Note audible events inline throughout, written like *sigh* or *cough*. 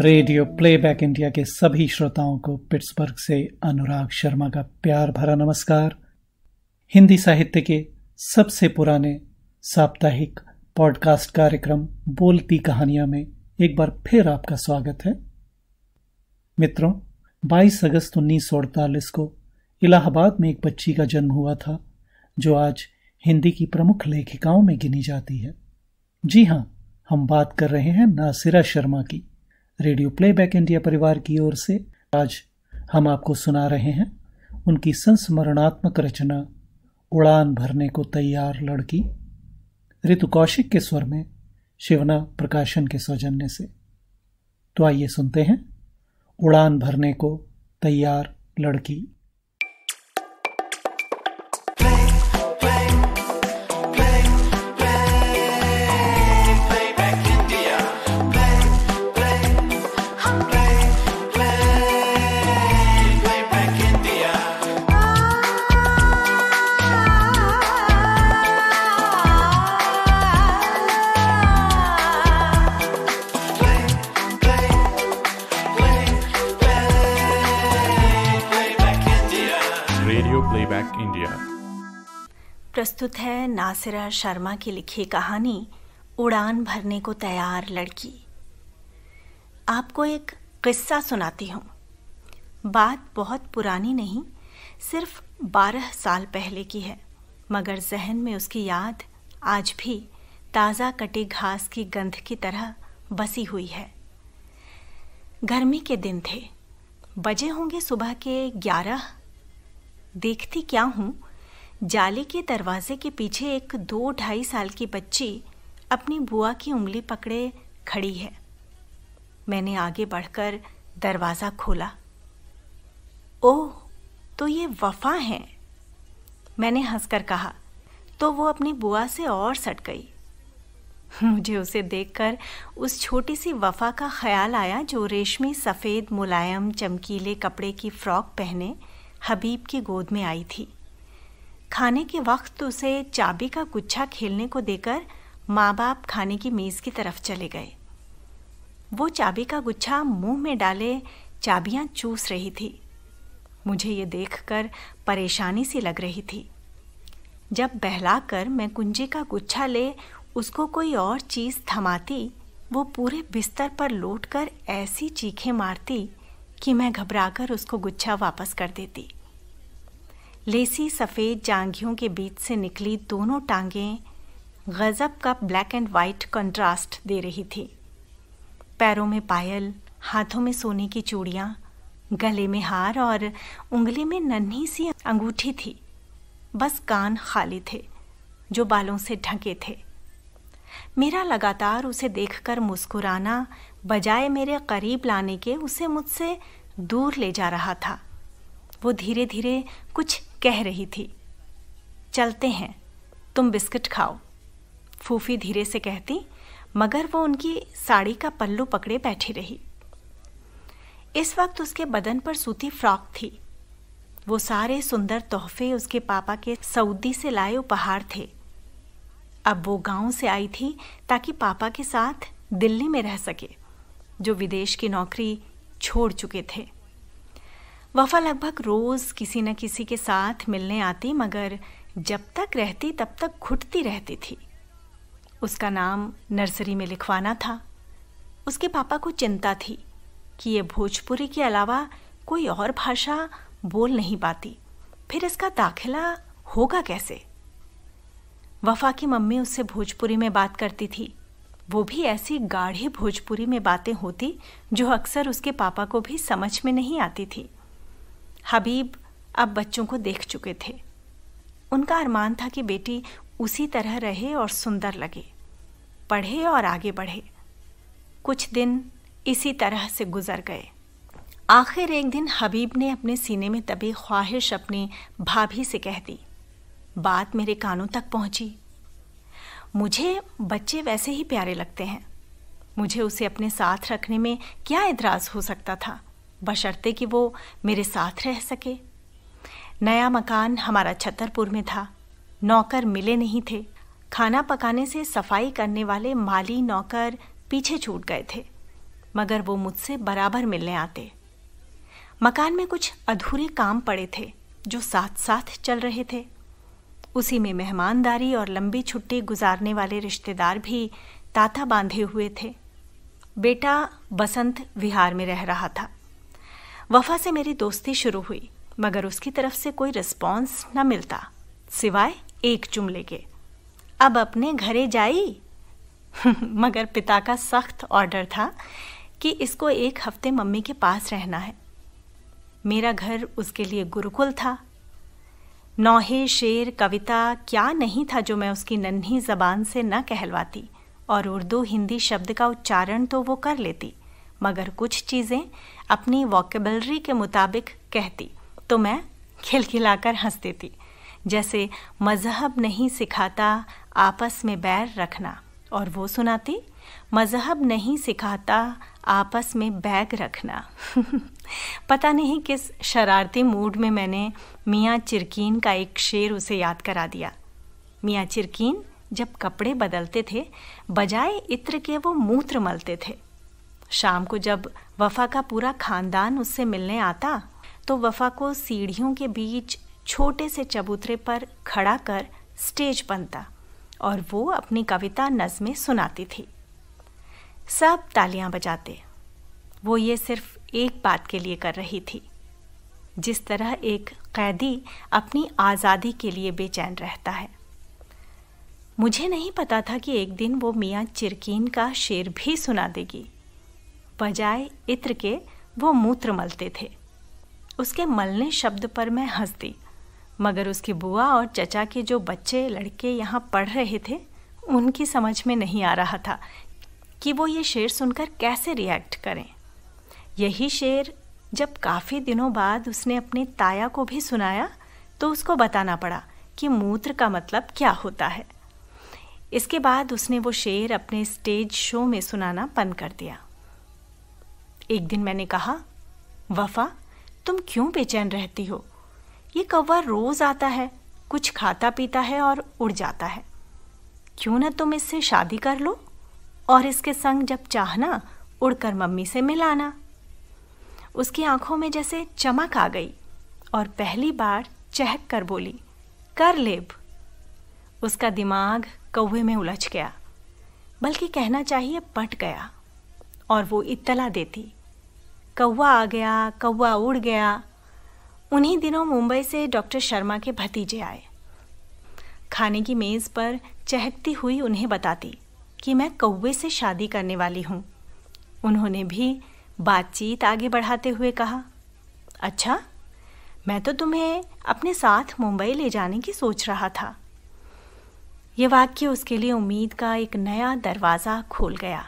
Radio playback India के सभी श्रोताओं को पिट्सबर्ग से अनुराग शर्मा का प्यार भरा नमस्कार हिंदी साहित्य के सबसे पुराने साप्ताहिक पॉडकास्ट कार्यक्रम बोलती कहानियां में एक बार फिर आपका स्वागत है मित्रों 22 अगस्त उन्नीस को इलाहाबाद में एक बच्ची का जन्म हुआ था जो आज हिंदी की प्रमुख लेखिकाओं में गिनी जाती है जी हाँ हम बात कर रहे हैं नासिरा शर्मा की रेडियो प्लेबैक इंडिया परिवार की ओर से आज हम आपको सुना रहे हैं उनकी संस्मरणात्मक रचना उड़ान भरने को तैयार लड़की ऋतु कौशिक के स्वर में शिवना प्रकाशन के सौजन्य से तो आइए सुनते हैं उड़ान भरने को तैयार लड़की प्रस्तुत है नासिरा शर्मा की लिखी कहानी उड़ान भरने को तैयार लड़की आपको एक किस्सा सुनाती हूँ बात बहुत पुरानी नहीं सिर्फ बारह साल पहले की है मगर जहन में उसकी याद आज भी ताज़ा कटे घास की गंध की तरह बसी हुई है गर्मी के दिन थे बजे होंगे सुबह के ग्यारह देखती क्या हूँ जाली के दरवाजे के पीछे एक दो ढाई साल की बच्ची अपनी बुआ की उंगली पकड़े खड़ी है मैंने आगे बढ़कर दरवाज़ा खोला ओह तो ये वफा हैं मैंने हंसकर कहा तो वो अपनी बुआ से और सट गई मुझे उसे देखकर उस छोटी सी वफा का ख्याल आया जो रेशमी सफ़ेद मुलायम चमकीले कपड़े की फ़्रॉक पहने हबीब की गोद में आई थी खाने के वक्त उसे चाबी का गुच्छा खेलने को देकर माँ बाप खाने की मेज़ की तरफ चले गए वो चाबी का गुच्छा मुंह में डाले चाबियाँ चूस रही थी मुझे ये देखकर परेशानी सी लग रही थी जब बहलाकर मैं कुंजी का गुच्छा ले उसको कोई और चीज़ थमाती वो पूरे बिस्तर पर लौटकर ऐसी चीखें मारती कि मैं घबराकर उसको गुच्छा वापस कर देती लेसी सफ़ेद जांघियों के बीच से निकली दोनों टांगें गज़ब का ब्लैक एंड वाइट कंट्रास्ट दे रही थी पैरों में पायल हाथों में सोने की चूड़ियाँ गले में हार और उंगली में नन्ही सी अंगूठी थी बस कान खाली थे जो बालों से ढके थे मेरा लगातार उसे देखकर मुस्कुराना बजाय मेरे करीब लाने के उसे मुझसे दूर ले जा रहा था वो धीरे धीरे कुछ कह रही थी चलते हैं तुम बिस्किट खाओ फूफी धीरे से कहती मगर वो उनकी साड़ी का पल्लू पकड़े बैठी रही इस वक्त उसके बदन पर सूती फ्रॉक थी वो सारे सुंदर तोहफे उसके पापा के सऊदी से लाए उपहार थे अब वो गांव से आई थी ताकि पापा के साथ दिल्ली में रह सके जो विदेश की नौकरी छोड़ चुके थे वफ़ा लगभग रोज़ किसी न किसी के साथ मिलने आती मगर जब तक रहती तब तक घुटती रहती थी उसका नाम नर्सरी में लिखवाना था उसके पापा को चिंता थी कि ये भोजपुरी के अलावा कोई और भाषा बोल नहीं पाती फिर इसका दाखिला होगा कैसे वफ़ा की मम्मी उससे भोजपुरी में बात करती थी वो भी ऐसी गाढ़ी भोजपुरी में बातें होती जो अक्सर उसके पापा को भी समझ में नहीं आती थी हबीब अब बच्चों को देख चुके थे उनका अरमान था कि बेटी उसी तरह रहे और सुंदर लगे पढ़े और आगे बढ़े कुछ दिन इसी तरह से गुजर गए आखिर एक दिन हबीब ने अपने सीने में तभी ख्वाहिश अपनी भाभी से कह दी बात मेरे कानों तक पहुंची मुझे बच्चे वैसे ही प्यारे लगते हैं मुझे उसे अपने साथ रखने में क्या इतराज़ हो सकता था बशर्ते कि वो मेरे साथ रह सके नया मकान हमारा छतरपुर में था नौकर मिले नहीं थे खाना पकाने से सफाई करने वाले माली नौकर पीछे छूट गए थे मगर वो मुझसे बराबर मिलने आते मकान में कुछ अधूरे काम पड़े थे जो साथ साथ चल रहे थे उसी में मेहमानदारी और लंबी छुट्टी गुजारने वाले रिश्तेदार भी ताता बांधे हुए थे बेटा बसंत विहार में रह रहा था वफा से मेरी दोस्ती शुरू हुई मगर उसकी तरफ से कोई रिस्पॉन्स न मिलता सिवाय एक जुमले के अब अपने घरे जाई *laughs* मगर पिता का सख्त ऑर्डर था कि इसको एक हफ्ते मम्मी के पास रहना है मेरा घर उसके लिए गुरुकुल था नौहे शेर कविता क्या नहीं था जो मैं उसकी नन्ही जबान से न कहलवाती और उर्दू हिंदी शब्द का उच्चारण तो वो कर लेती मगर कुछ चीज़ें अपनी वॉकेबलरी के मुताबिक कहती तो मैं खिलखिलाकर हंसती थी जैसे मज़हब नहीं सिखाता आपस में बैर रखना और वो सुनाती मज़हब नहीं सिखाता आपस में बैग रखना *laughs* पता नहीं किस शरारती मूड में मैंने मियाँ चिरकीन का एक शेर उसे याद करा दिया मियाँ चिरकीन जब कपड़े बदलते थे बजाय इत्र के वो मूत्र मलते थे शाम को जब वफ़ा का पूरा खानदान उससे मिलने आता तो वफ़ा को सीढ़ियों के बीच छोटे से चबूतरे पर खड़ा कर स्टेज बनता और वो अपनी कविता नज़में सुनाती थी सब तालियां बजाते वो ये सिर्फ एक बात के लिए कर रही थी जिस तरह एक कैदी अपनी आज़ादी के लिए बेचैन रहता है मुझे नहीं पता था कि एक दिन वो मियाँ चिरकीन का शेर भी सुना देगी बजाय इत्र के वो मूत्र मलते थे उसके मलने शब्द पर मैं हंसती मगर उसकी बुआ और चचा के जो बच्चे लड़के यहाँ पढ़ रहे थे उनकी समझ में नहीं आ रहा था कि वो ये शेर सुनकर कैसे रिएक्ट करें यही शेर जब काफ़ी दिनों बाद उसने अपने ताया को भी सुनाया तो उसको बताना पड़ा कि मूत्र का मतलब क्या होता है इसके बाद उसने वो शेर अपने स्टेज शो में सुनाना बंद कर दिया एक दिन मैंने कहा वफा तुम क्यों बेचैन रहती हो ये कौवा रोज़ आता है कुछ खाता पीता है और उड़ जाता है क्यों ना तुम इससे शादी कर लो और इसके संग जब चाहना उड़कर मम्मी से मिलाना उसकी आंखों में जैसे चमक आ गई और पहली बार चहक कर बोली कर लेब उसका दिमाग कौवे में उलझ गया बल्कि कहना चाहिए पट गया और वो इतला देती कौवा आ गया कौवा उड़ गया उन्हीं दिनों मुंबई से डॉक्टर शर्मा के भतीजे आए खाने की मेज़ पर चहकती हुई उन्हें बताती कि मैं कौवे से शादी करने वाली हूँ उन्होंने भी बातचीत आगे बढ़ाते हुए कहा अच्छा मैं तो तुम्हें अपने साथ मुंबई ले जाने की सोच रहा था ये वाक्य उसके लिए उम्मीद का एक नया दरवाज़ा खोल गया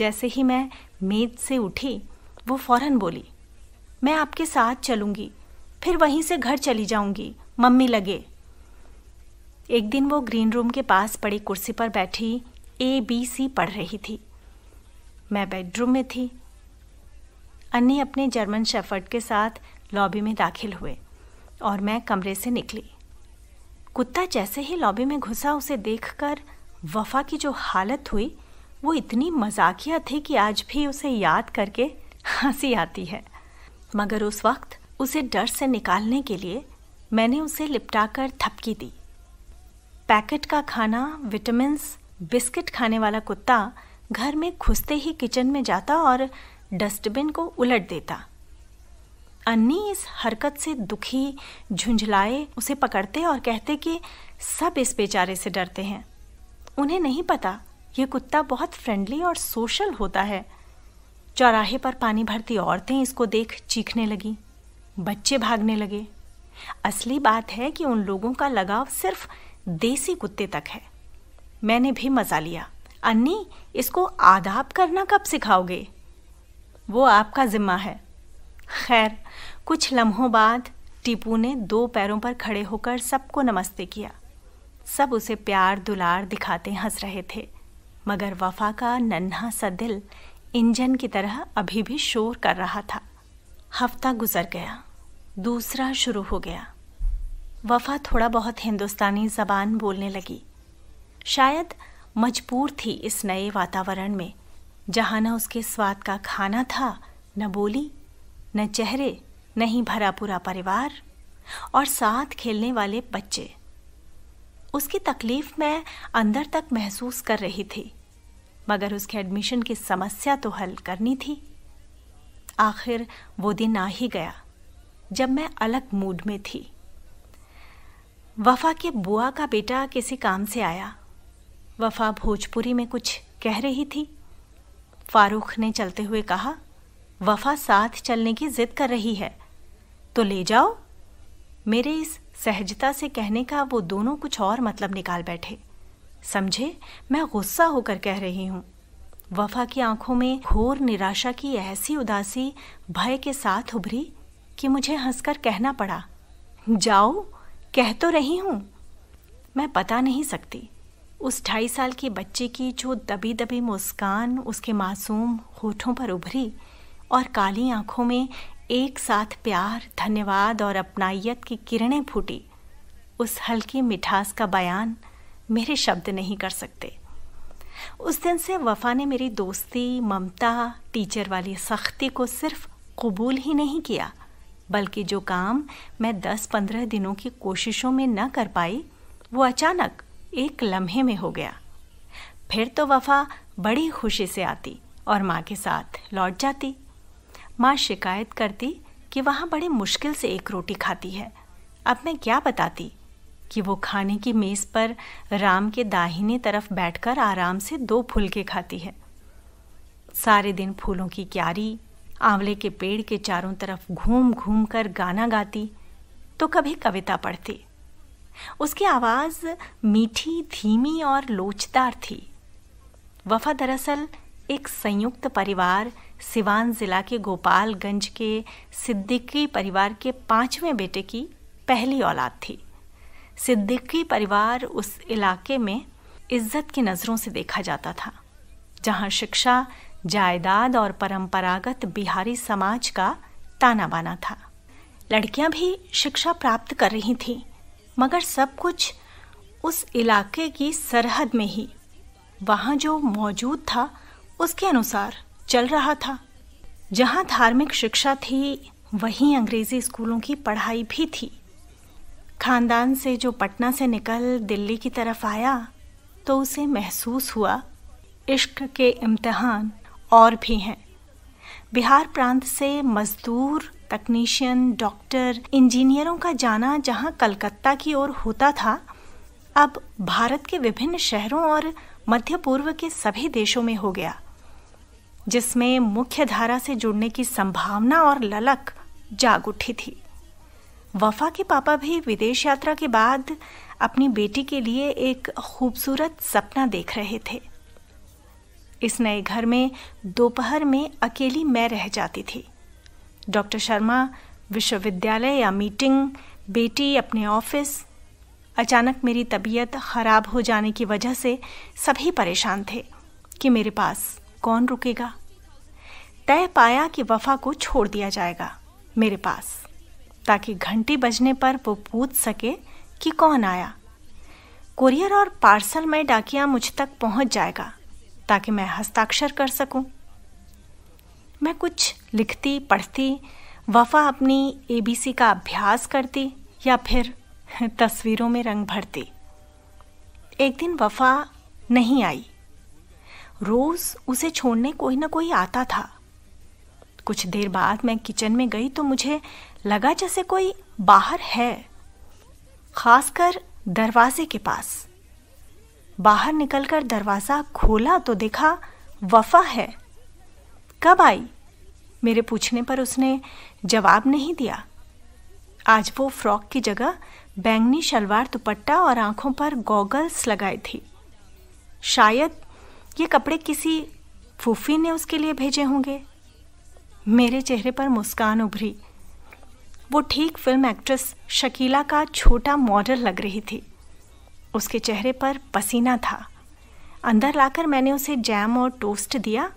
जैसे ही मैं मेज से उठी वो फौरन बोली मैं आपके साथ चलूँगी फिर वहीं से घर चली जाऊँगी मम्मी लगे एक दिन वो ग्रीन रूम के पास पड़ी कुर्सी पर बैठी ए बी सी पढ़ रही थी मैं बेडरूम में थी अन्नी अपने जर्मन शेफर्ड के साथ लॉबी में दाखिल हुए और मैं कमरे से निकली कुत्ता जैसे ही लॉबी में घुसा उसे देखकर वफा की जो हालत हुई वो इतनी मजाकिया थी कि आज भी उसे याद करके हंसी आती है मगर उस वक्त उसे डर से निकालने के लिए मैंने उसे लिपटाकर थपकी दी पैकेट का खाना विटामिन्स बिस्किट खाने वाला कुत्ता घर में घुसते ही किचन में जाता और डस्टबिन को उलट देता अन्नी इस हरकत से दुखी झुंझलाए उसे पकड़ते और कहते कि सब इस बेचारे से डरते हैं उन्हें नहीं पता ये कुत्ता बहुत फ्रेंडली और सोशल होता है चौराहे पर पानी भरती औरतें इसको देख चीखने लगीं बच्चे भागने लगे असली बात है कि उन लोगों का लगाव सिर्फ देसी कुत्ते तक है मैंने भी मज़ा लिया अन्नी इसको आदाब करना कब सिखाओगे वो आपका ज़िम्मा है खैर कुछ लम्हों बाद टीपू ने दो पैरों पर खड़े होकर सबको नमस्ते किया सब उसे प्यार दुलार दिखाते हंस रहे थे मगर वफा का नन्हा सा दिल इंजन की तरह अभी भी शोर कर रहा था हफ्ता गुजर गया दूसरा शुरू हो गया वफ़ा थोड़ा बहुत हिंदुस्तानी ज़बान बोलने लगी शायद मजबूर थी इस नए वातावरण में जहाँ न उसके स्वाद का खाना था न बोली न चेहरे न ही भरा पूरा परिवार और साथ खेलने वाले बच्चे उसकी तकलीफ़ मैं अंदर तक महसूस कर रही थी मगर उसके एडमिशन की समस्या तो हल करनी थी आखिर वो दिन आ ही गया जब मैं अलग मूड में थी वफा के बुआ का बेटा किसी काम से आया वफा भोजपुरी में कुछ कह रही थी फारूख ने चलते हुए कहा वफा साथ चलने की जिद कर रही है तो ले जाओ मेरे इस सहजता से कहने का वो दोनों कुछ और मतलब निकाल बैठे समझे मैं गुस्सा होकर कह रही हूँ वफा की आंखों में घोर निराशा की ऐसी उदासी भय के साथ उभरी कि मुझे हंसकर कहना पड़ा जाओ कह तो रही हूँ मैं बता नहीं सकती उस ढाई साल की बच्चे की जो दबी दबी मुस्कान उसके मासूम होठों पर उभरी और काली आंखों में एक साथ प्यार धन्यवाद और अपनाइयत की किरणें फूटी उस हल्की मिठास का बयान मेरे शब्द नहीं कर सकते उस दिन से वफा ने मेरी दोस्ती ममता टीचर वाली सख्ती को सिर्फ कबूल ही नहीं किया बल्कि जो काम मैं 10-15 दिनों की कोशिशों में न कर पाई वो अचानक एक लम्हे में हो गया फिर तो वफा बड़ी खुशी से आती और माँ के साथ लौट जाती माँ शिकायत करती कि वहाँ बड़े मुश्किल से एक रोटी खाती है अब मैं क्या बताती कि वो खाने की मेज़ पर राम के दाहिने तरफ बैठकर आराम से दो फुलके खाती है सारे दिन फूलों की क्यारी आंवले के पेड़ के चारों तरफ घूम घूम कर गाना गाती तो कभी कविता पढ़ती उसकी आवाज़ मीठी धीमी और लोचदार थी वफा दरअसल एक संयुक्त परिवार सिवान ज़िला के गोपालगंज के सिद्दीकी परिवार के पांचवें बेटे की पहली औलाद थी सिद्दीकी परिवार उस इलाके में इज्जत की नज़रों से देखा जाता था जहाँ शिक्षा जायदाद और परंपरागत बिहारी समाज का ताना बाना था लड़कियां भी शिक्षा प्राप्त कर रही थीं मगर सब कुछ उस इलाके की सरहद में ही वहाँ जो मौजूद था उसके अनुसार चल रहा था जहाँ धार्मिक शिक्षा थी वहीं अंग्रेज़ी स्कूलों की पढ़ाई भी थी खानदान से जो पटना से निकल दिल्ली की तरफ आया तो उसे महसूस हुआ इश्क के इम्तहान और भी हैं बिहार प्रांत से मजदूर तकनीशियन डॉक्टर इंजीनियरों का जाना जहां कलकत्ता की ओर होता था अब भारत के विभिन्न शहरों और मध्य पूर्व के सभी देशों में हो गया जिसमें मुख्य धारा से जुड़ने की संभावना और ललक जाग उठी थी वफा के पापा भी विदेश यात्रा के बाद अपनी बेटी के लिए एक खूबसूरत सपना देख रहे थे इस नए घर में दोपहर में अकेली मैं रह जाती थी डॉक्टर शर्मा विश्वविद्यालय या मीटिंग बेटी अपने ऑफिस अचानक मेरी तबीयत खराब हो जाने की वजह से सभी परेशान थे कि मेरे पास कौन रुकेगा तय पाया कि वफा को छोड़ दिया जाएगा मेरे पास ताकि घंटी बजने पर वो पूछ सके कि कौन आया कुरियर और पार्सल में डाकिया मुझ तक पहुंच जाएगा ताकि मैं हस्ताक्षर कर सकूं। मैं कुछ लिखती पढ़ती वफा अपनी एबीसी का अभ्यास करती या फिर *laughs* तस्वीरों में रंग भरती एक दिन वफा नहीं आई रोज़ उसे छोड़ने कोई ना कोई आता था कुछ देर बाद मैं किचन में गई तो मुझे लगा जैसे कोई बाहर है खासकर दरवाजे के पास बाहर निकलकर दरवाज़ा खोला तो देखा वफा है कब आई मेरे पूछने पर उसने जवाब नहीं दिया आज वो फ्रॉक की जगह बैंगनी शलवार दुपट्टा और आंखों पर गॉगल्स लगाए थी शायद ये कपड़े किसी फूफी ने उसके लिए भेजे होंगे मेरे चेहरे पर मुस्कान उभरी वो ठीक फिल्म एक्ट्रेस शकीला का छोटा मॉडल लग रही थी उसके चेहरे पर पसीना था अंदर लाकर मैंने उसे जैम और टोस्ट दिया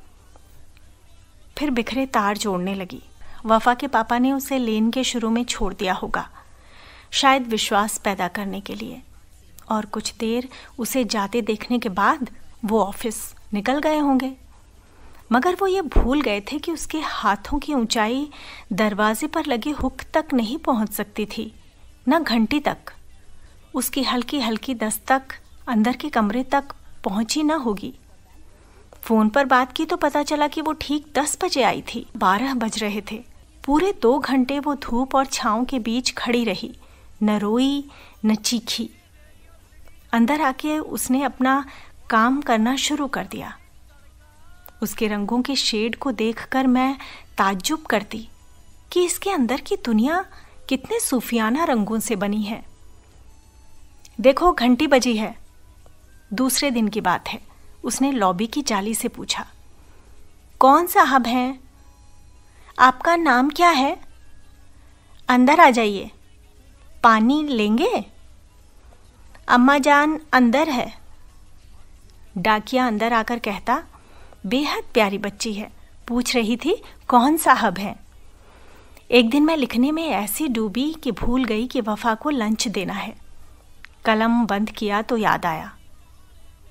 फिर बिखरे तार जोड़ने लगी वफा के पापा ने उसे लेन के शुरू में छोड़ दिया होगा शायद विश्वास पैदा करने के लिए और कुछ देर उसे जाते देखने के बाद वो ऑफिस निकल गए होंगे मगर वो ये भूल गए थे कि उसके हाथों की ऊंचाई दरवाजे पर लगे हुक तक नहीं पहुंच सकती थी न घंटी तक उसकी हल्की हल्की दस्तक अंदर के कमरे तक पहुंची ना होगी फोन पर बात की तो पता चला कि वो ठीक दस बजे आई थी बारह बज रहे थे पूरे दो घंटे वो धूप और छाव के बीच खड़ी रही न रोई न चीखी अंदर आके उसने अपना काम करना शुरू कर दिया उसके रंगों के शेड को देखकर मैं ताज्जुब करती कि इसके अंदर की दुनिया कितने सूफियाना रंगों से बनी है देखो घंटी बजी है दूसरे दिन की बात है उसने लॉबी की जाली से पूछा कौन साहब हैं आपका नाम क्या है अंदर आ जाइए पानी लेंगे अम्मा जान अंदर है डाकिया अंदर आकर कहता बेहद प्यारी बच्ची है पूछ रही थी कौन साहब हैं एक दिन मैं लिखने में ऐसी डूबी कि भूल गई कि वफा को लंच देना है कलम बंद किया तो याद आया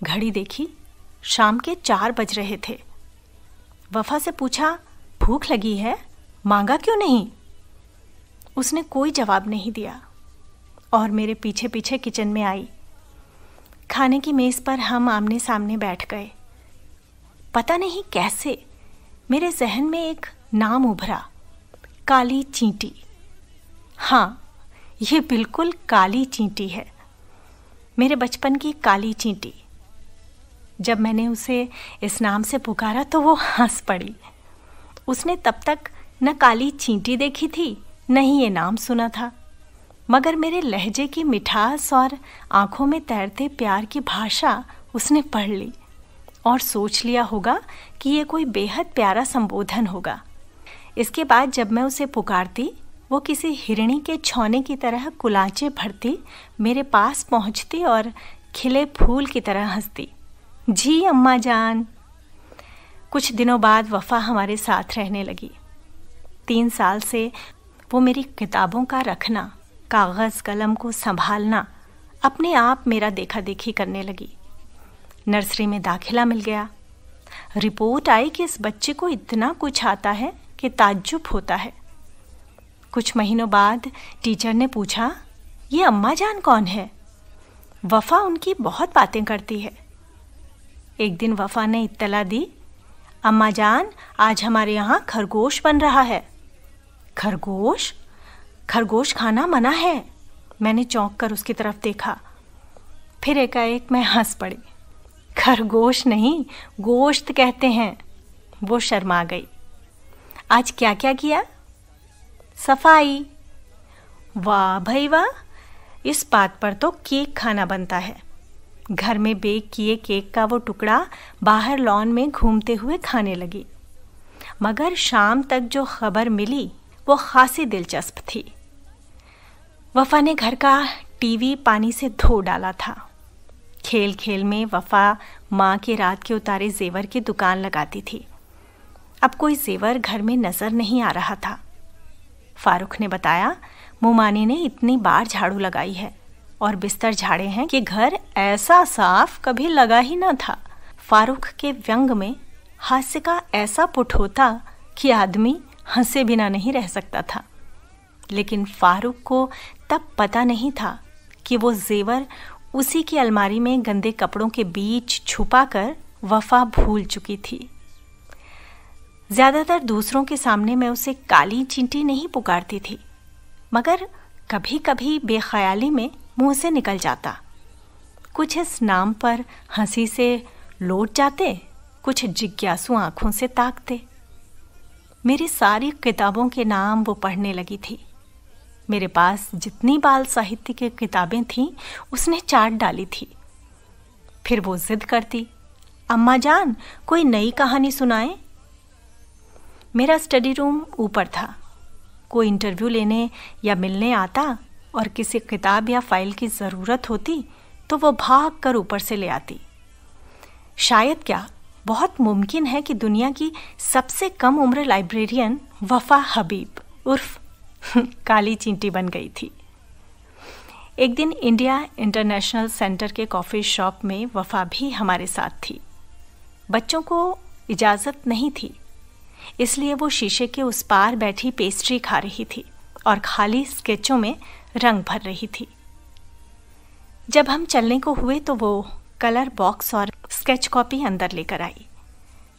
घड़ी देखी शाम के चार बज रहे थे वफा से पूछा भूख लगी है मांगा क्यों नहीं उसने कोई जवाब नहीं दिया और मेरे पीछे पीछे किचन में आई खाने की मेज़ पर हम आमने सामने बैठ गए पता नहीं कैसे मेरे जहन में एक नाम उभरा काली चींटी हाँ ये बिल्कुल काली चींटी है मेरे बचपन की काली चींटी जब मैंने उसे इस नाम से पुकारा तो वो हंस पड़ी उसने तब तक न काली चींटी देखी थी न ही ये नाम सुना था मगर मेरे लहजे की मिठास और आंखों में तैरते प्यार की भाषा उसने पढ़ ली और सोच लिया होगा कि ये कोई बेहद प्यारा संबोधन होगा इसके बाद जब मैं उसे पुकारती वो किसी हिरणी के छौने की तरह कुलाचे भरती मेरे पास पहुंचती और खिले फूल की तरह हंसती जी अम्मा जान कुछ दिनों बाद वफ़ा हमारे साथ रहने लगी तीन साल से वो मेरी किताबों का रखना कागज़ कलम को संभालना अपने आप मेरा देखा देखी करने लगी नर्सरी में दाखिला मिल गया रिपोर्ट आई कि इस बच्चे को इतना कुछ आता है कि ताज्जुब होता है कुछ महीनों बाद टीचर ने पूछा ये अम्मा जान कौन है वफ़ा उनकी बहुत बातें करती है एक दिन वफ़ा ने इत्तला दी अम्मा जान आज हमारे यहाँ खरगोश बन रहा है खरगोश खरगोश खाना मना है मैंने चौंक कर उसकी तरफ देखा फिर एकाएक मैं हंस पड़ी खरगोश नहीं गोश्त कहते हैं वो शर्मा गई आज क्या क्या किया सफाई वाह भाई वाह इस बात पर तो केक खाना बनता है घर में बेक किए केक का वो टुकड़ा बाहर लॉन में घूमते हुए खाने लगी मगर शाम तक जो खबर मिली वो खासी दिलचस्प थी वफा ने घर का टीवी पानी से धो डाला था खेल खेल में वफा माँ के रात के उतारे जेवर की दुकान लगाती थी अब कोई जेवर घर में नज़र नहीं आ रहा था फारूक ने बताया मोमानी ने इतनी बार झाड़ू लगाई है और बिस्तर झाड़े हैं कि घर ऐसा साफ कभी लगा ही ना था फारूक के व्यंग में हास्य का ऐसा पुट होता कि आदमी हंसे बिना नहीं रह सकता था लेकिन फारूक को तब पता नहीं था कि वो जेवर उसी की अलमारी में गंदे कपड़ों के बीच छुपा कर वफा भूल चुकी थी ज़्यादातर दूसरों के सामने मैं उसे काली चिंटी नहीं पुकारती थी मगर कभी कभी बेख्याली में मुंह से निकल जाता कुछ इस नाम पर हंसी से लौट जाते कुछ जिज्ञासु आंखों से ताकते मेरी सारी किताबों के नाम वो पढ़ने लगी थी मेरे पास जितनी बाल साहित्य की किताबें थीं उसने चाट डाली थी फिर वो जिद करती अम्मा जान कोई नई कहानी सुनाए मेरा स्टडी रूम ऊपर था कोई इंटरव्यू लेने या मिलने आता और किसी किताब या फाइल की ज़रूरत होती तो वो भाग कर ऊपर से ले आती शायद क्या बहुत मुमकिन है कि दुनिया की सबसे कम उम्र लाइब्रेरियन वफा हबीब उर्फ *laughs* काली चींटी बन गई थी एक दिन इंडिया इंटरनेशनल सेंटर के कॉफ़ी शॉप में वफा भी हमारे साथ थी बच्चों को इजाज़त नहीं थी इसलिए वो शीशे के उस पार बैठी पेस्ट्री खा रही थी और खाली स्केचों में रंग भर रही थी जब हम चलने को हुए तो वो कलर बॉक्स और स्केच कॉपी अंदर लेकर आई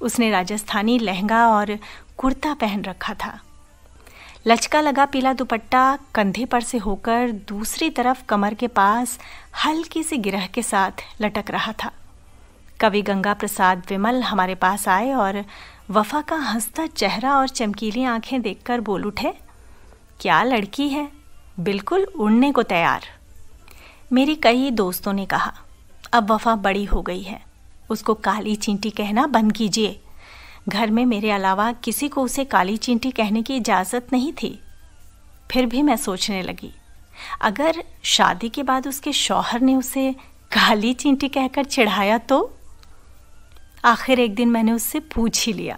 उसने राजस्थानी लहंगा और कुर्ता पहन रखा था लचका लगा पीला दुपट्टा कंधे पर से होकर दूसरी तरफ कमर के पास हल्की सी गिरह के साथ लटक रहा था कवि गंगा प्रसाद विमल हमारे पास आए और वफा का हंसता चेहरा और चमकीली आंखें देखकर बोल उठे क्या लड़की है बिल्कुल उड़ने को तैयार मेरी कई दोस्तों ने कहा अब वफा बड़ी हो गई है उसको काली चींटी कहना बंद कीजिए घर में मेरे अलावा किसी को उसे काली चींटी कहने की इजाज़त नहीं थी फिर भी मैं सोचने लगी अगर शादी के बाद उसके शौहर ने उसे काली चींटी कहकर चिढ़ाया तो आखिर एक दिन मैंने उससे पूछ ही लिया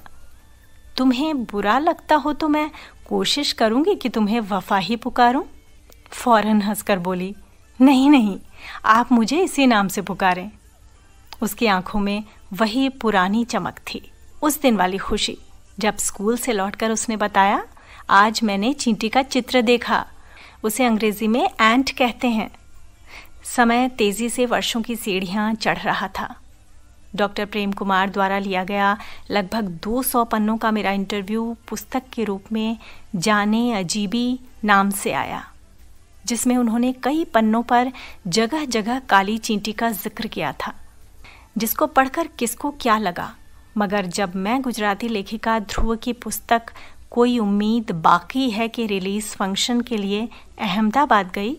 तुम्हें बुरा लगता हो तो मैं कोशिश करूंगी कि तुम्हें वफा ही पुकारूं फौरन हंसकर बोली नहीं नहीं आप मुझे इसी नाम से पुकारें उसकी आंखों में वही पुरानी चमक थी उस दिन वाली खुशी जब स्कूल से लौटकर उसने बताया आज मैंने चींटी का चित्र देखा उसे अंग्रेजी में एंट कहते हैं समय तेजी से वर्षों की सीढ़ियां चढ़ रहा था डॉक्टर प्रेम कुमार द्वारा लिया गया लगभग 200 पन्नों का मेरा इंटरव्यू पुस्तक के रूप में जाने अजीबी नाम से आया जिसमें उन्होंने कई पन्नों पर जगह जगह काली चींटी का जिक्र किया था जिसको पढ़कर किसको क्या लगा मगर जब मैं गुजराती लेखिका ध्रुव की पुस्तक कोई उम्मीद बाकी है कि रिलीज़ फंक्शन के लिए अहमदाबाद गई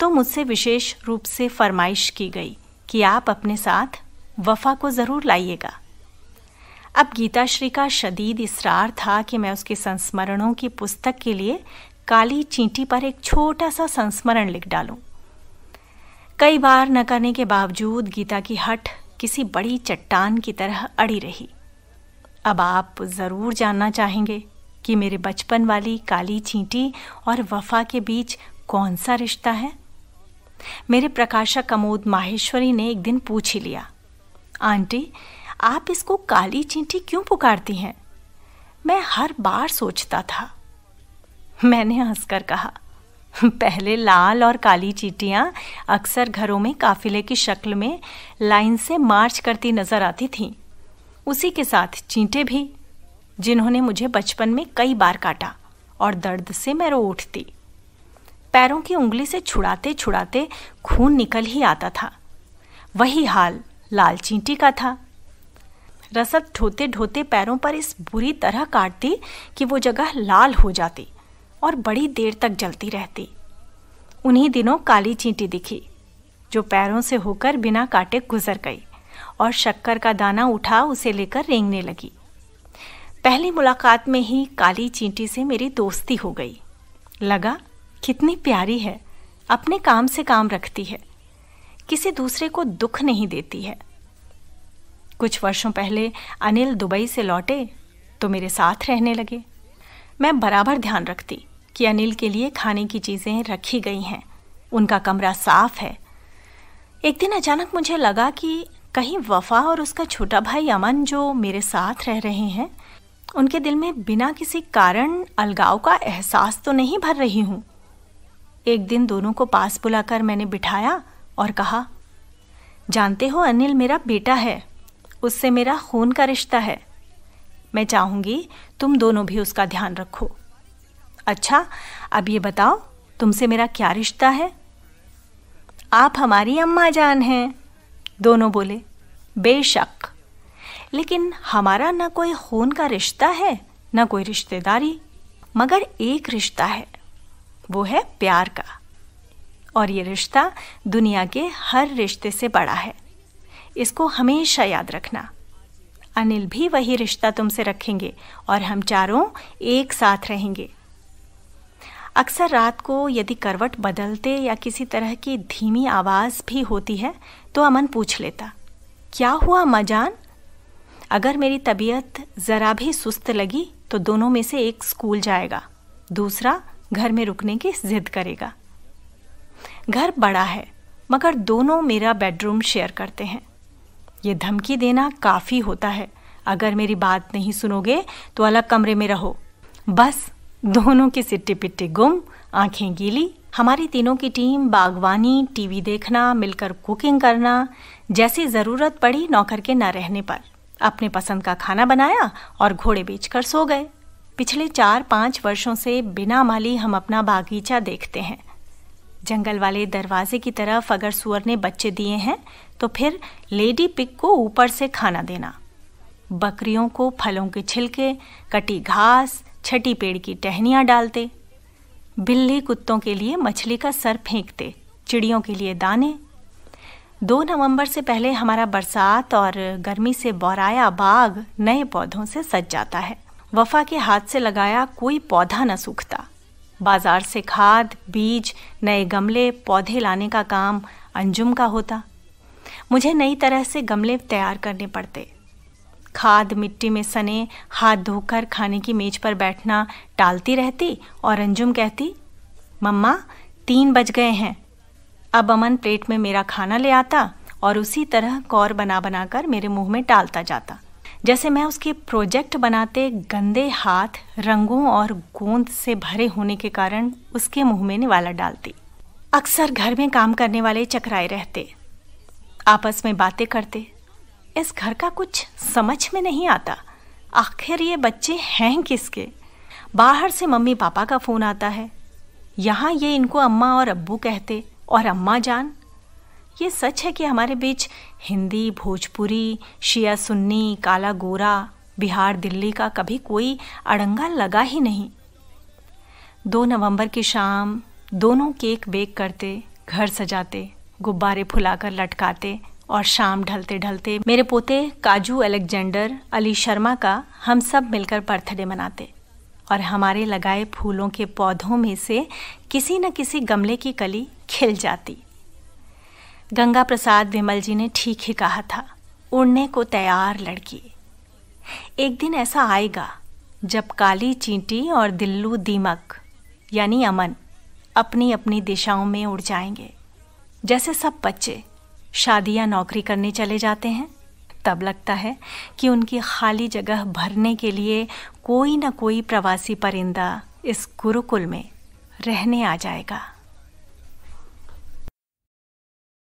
तो मुझसे विशेष रूप से फरमाइश की गई कि आप अपने साथ वफ़ा को ज़रूर लाइएगा अब गीताश्री का शदीद इसरार था कि मैं उसके संस्मरणों की पुस्तक के लिए काली चींटी पर एक छोटा सा संस्मरण लिख डालूं। कई बार न करने के बावजूद गीता की हट किसी बड़ी चट्टान की तरह अड़ी रही अब आप ज़रूर जानना चाहेंगे कि मेरे बचपन वाली काली चींटी और वफा के बीच कौन सा रिश्ता है मेरे प्रकाशक कमोद माहेश्वरी ने एक दिन पूछ ही लिया आंटी आप इसको काली चींटी क्यों पुकारती हैं मैं हर बार सोचता था मैंने हंसकर कहा *laughs* पहले लाल और काली चीटियाँ अक्सर घरों में काफिले की शक्ल में लाइन से मार्च करती नजर आती थीं उसी के साथ चींटे भी जिन्होंने मुझे बचपन में कई बार काटा और दर्द से मैं रो उठती पैरों की उंगली से छुड़ाते छुड़ाते खून निकल ही आता था वही हाल लाल चींटी का था रसद ढोते ढोते पैरों पर इस बुरी तरह काटती कि वो जगह लाल हो जाती और बड़ी देर तक जलती रहती उन्हीं दिनों काली चींटी दिखी जो पैरों से होकर बिना काटे गुजर गई और शक्कर का दाना उठा उसे लेकर रेंगने लगी पहली मुलाकात में ही काली चींटी से मेरी दोस्ती हो गई लगा कितनी प्यारी है अपने काम से काम रखती है किसी दूसरे को दुख नहीं देती है कुछ वर्षों पहले अनिल दुबई से लौटे तो मेरे साथ रहने लगे मैं बराबर ध्यान रखती कि अनिल के लिए खाने की चीज़ें रखी गई हैं उनका कमरा साफ है एक दिन अचानक मुझे लगा कि कहीं वफा और उसका छोटा भाई अमन जो मेरे साथ रह रहे हैं उनके दिल में बिना किसी कारण अलगाव का एहसास तो नहीं भर रही हूँ एक दिन दोनों को पास बुलाकर मैंने बिठाया और कहा जानते हो अनिल मेरा बेटा है उससे मेरा खून का रिश्ता है मैं चाहूँगी तुम दोनों भी उसका ध्यान रखो अच्छा अब ये बताओ तुमसे मेरा क्या रिश्ता है आप हमारी अम्मा जान हैं दोनों बोले बेशक लेकिन हमारा ना कोई खून का रिश्ता है ना कोई रिश्तेदारी मगर एक रिश्ता है वो है प्यार का और ये रिश्ता दुनिया के हर रिश्ते से बड़ा है इसको हमेशा याद रखना अनिल भी वही रिश्ता तुमसे रखेंगे और हम चारों एक साथ रहेंगे अक्सर रात को यदि करवट बदलते या किसी तरह की धीमी आवाज़ भी होती है तो अमन पूछ लेता क्या हुआ मजान अगर मेरी तबीयत ज़रा भी सुस्त लगी तो दोनों में से एक स्कूल जाएगा दूसरा घर में रुकने की जिद करेगा घर बड़ा है मगर दोनों मेरा बेडरूम शेयर करते हैं ये धमकी देना काफ़ी होता है अगर मेरी बात नहीं सुनोगे तो अलग कमरे में रहो बस दोनों की सिट्टी पिट्टी गुम आंखें गीली हमारी तीनों की टीम बागवानी टीवी देखना मिलकर कुकिंग करना जैसी ज़रूरत पड़ी नौकर के न रहने पर अपने पसंद का खाना बनाया और घोड़े बेचकर सो गए पिछले चार पाँच वर्षों से बिना माली हम अपना बागीचा देखते हैं जंगल वाले दरवाजे की तरफ अगर सुअर ने बच्चे दिए हैं तो फिर लेडी पिक को ऊपर से खाना देना बकरियों को फलों के छिलके कटी घास छठी पेड़ की टहनियाँ डालते बिल्ली कुत्तों के लिए मछली का सर फेंकते चिड़ियों के लिए दाने दो नवंबर से पहले हमारा बरसात और गर्मी से बौराया बाग नए पौधों से सज जाता है वफा के हाथ से लगाया कोई पौधा न सूखता बाजार से खाद बीज नए गमले पौधे लाने का काम अंजुम का होता मुझे नई तरह से गमले तैयार करने पड़ते खाद मिट्टी में सने हाथ धोकर खाने की मेज पर बैठना टालती रहती और अंजुम कहती मम्मा तीन बज गए हैं अब अमन प्लेट में मेरा खाना ले आता और उसी तरह कौर बना बनाकर मेरे मुंह में टालता जाता जैसे मैं उसके प्रोजेक्ट बनाते गंदे हाथ रंगों और गोंद से भरे होने के कारण उसके मुंह में निवाला डालती अक्सर घर में काम करने वाले चकराए रहते आपस में बातें करते इस घर का कुछ समझ में नहीं आता आखिर ये बच्चे हैं किसके बाहर से मम्मी पापा का फ़ोन आता है यहाँ ये इनको अम्मा और अब्बू कहते और अम्मा जान ये सच है कि हमारे बीच हिंदी भोजपुरी शिया सुन्नी काला गोरा बिहार दिल्ली का कभी कोई अड़ंगा लगा ही नहीं दो नवंबर की शाम दोनों केक बेक करते घर सजाते गुब्बारे फुलाकर लटकाते और शाम ढलते ढलते मेरे पोते काजू अलेक्जेंडर अली शर्मा का हम सब मिलकर बर्थडे मनाते और हमारे लगाए फूलों के पौधों में से किसी न किसी गमले की कली खिल जाती गंगा प्रसाद विमल जी ने ठीक ही कहा था उड़ने को तैयार लड़की एक दिन ऐसा आएगा जब काली चींटी और दिल्लू दीमक यानी अमन अपनी अपनी दिशाओं में उड़ जाएंगे जैसे सब बच्चे शादी या नौकरी करने चले जाते हैं तब लगता है कि उनकी खाली जगह भरने के लिए कोई ना कोई प्रवासी परिंदा इस गुरुकुल में रहने आ जाएगा